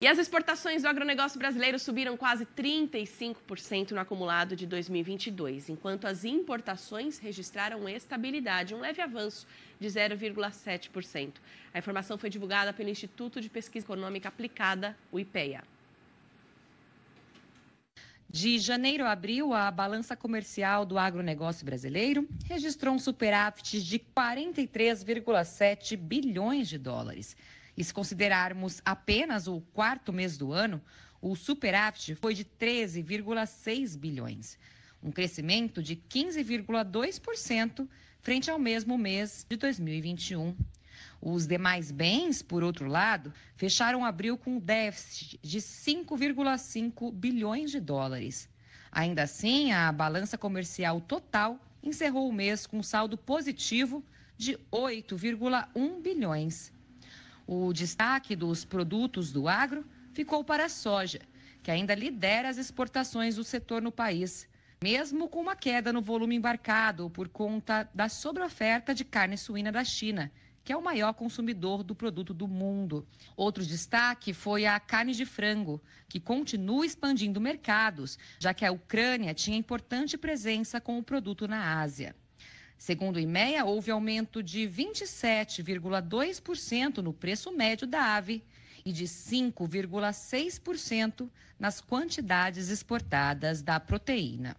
E as exportações do agronegócio brasileiro subiram quase 35% no acumulado de 2022, enquanto as importações registraram estabilidade, um leve avanço de 0,7%. A informação foi divulgada pelo Instituto de Pesquisa Econômica Aplicada, o IPEA. De janeiro a abril, a balança comercial do agronegócio brasileiro registrou um superávit de 43,7 bilhões de dólares. E se considerarmos apenas o quarto mês do ano, o superávit foi de 13,6 bilhões, um crescimento de 15,2% frente ao mesmo mês de 2021. Os demais bens, por outro lado, fecharam abril com déficit de 5,5 bilhões de dólares. Ainda assim, a balança comercial total encerrou o mês com um saldo positivo de 8,1 bilhões. O destaque dos produtos do agro ficou para a soja, que ainda lidera as exportações do setor no país, mesmo com uma queda no volume embarcado por conta da sobreoferta de carne suína da China, que é o maior consumidor do produto do mundo. Outro destaque foi a carne de frango, que continua expandindo mercados, já que a Ucrânia tinha importante presença com o produto na Ásia. Segundo o IMEA, houve aumento de 27,2% no preço médio da ave e de 5,6% nas quantidades exportadas da proteína.